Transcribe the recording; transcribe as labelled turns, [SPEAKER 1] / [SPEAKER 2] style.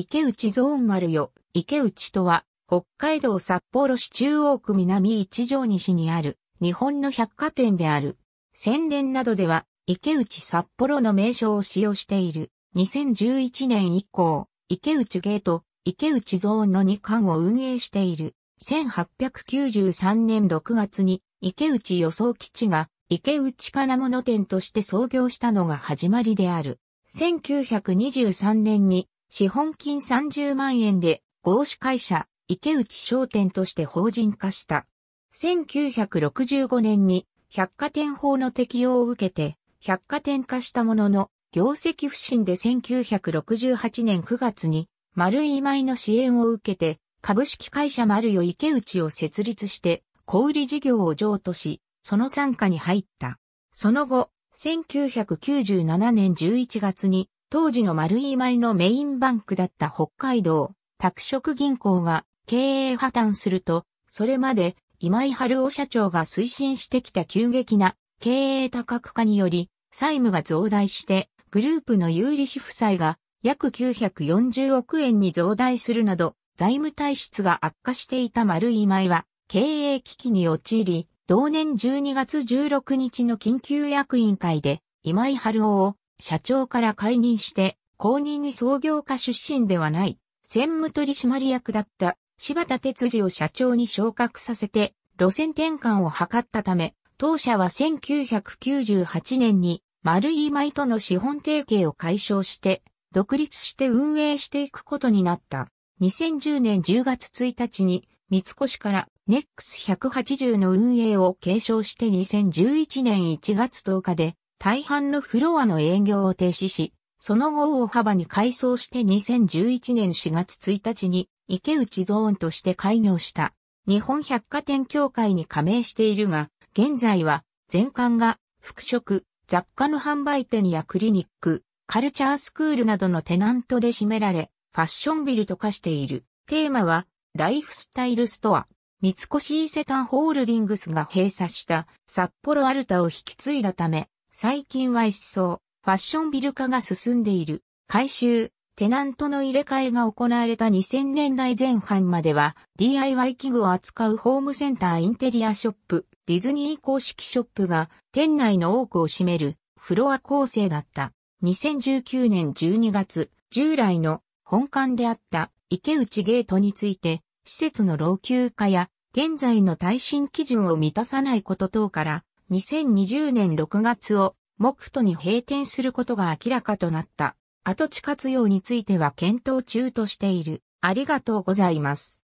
[SPEAKER 1] 池内ゾーン丸よ、池内とは、北海道札幌市中央区南一条西にある、日本の百貨店である。宣伝などでは、池内札幌の名称を使用している。2011年以降、池内ゲート、池内ゾーンの2館を運営している。1893年6月に、池内予想基地が、池内金物店として創業したのが始まりである。1923年に資本金30万円で合資会社池内商店として法人化した。1965年に百貨店法の適用を受けて百貨店化したものの業績不振で1968年9月に丸井舞の支援を受けて株式会社丸よ池内を設立して小売事業を譲渡し、その参加に入った。その後、1997年11月に当時の丸井米のメインバンクだった北海道、拓殖銀行が経営破綻すると、それまで今井春夫社長が推進してきた急激な経営多角化により、債務が増大して、グループの有利子負債が約940億円に増大するなど、財務体質が悪化していた丸井米は、経営危機に陥り、同年12月16日の緊急役員会で、今井春夫を社長から解任して、後任に創業家出身ではない、専務取締役だった柴田哲司を社長に昇格させて、路線転換を図ったため、当社は1998年に丸い舞との資本提携を解消して、独立して運営していくことになった。2010年10月1日に、三越から NEX180 の運営を継承して2011年1月10日で大半のフロアの営業を停止し、その後大幅に改装して2011年4月1日に池内ゾーンとして開業した。日本百貨店協会に加盟しているが、現在は全館が服飾、雑貨の販売店やクリニック、カルチャースクールなどのテナントで占められ、ファッションビルと化している。テーマは、ライフスタイルストア。三越伊勢丹ホールディングスが閉鎖した札幌アルタを引き継いだため、最近は一層、ファッションビル化が進んでいる。改修、テナントの入れ替えが行われた2000年代前半までは、DIY 器具を扱うホームセンターインテリアショップ、ディズニー公式ショップが店内の多くを占めるフロア構成だった。2019年12月、従来の本館であった池内ゲートについて、施設の老朽化や現在の耐震基準を満たさないこと等から、2020年6月を目途に閉店することが明らかとなった。跡地活用については検討中としている。ありがとうございます。